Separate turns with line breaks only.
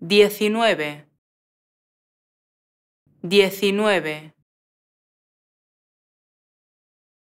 diecinueve, diecinueve.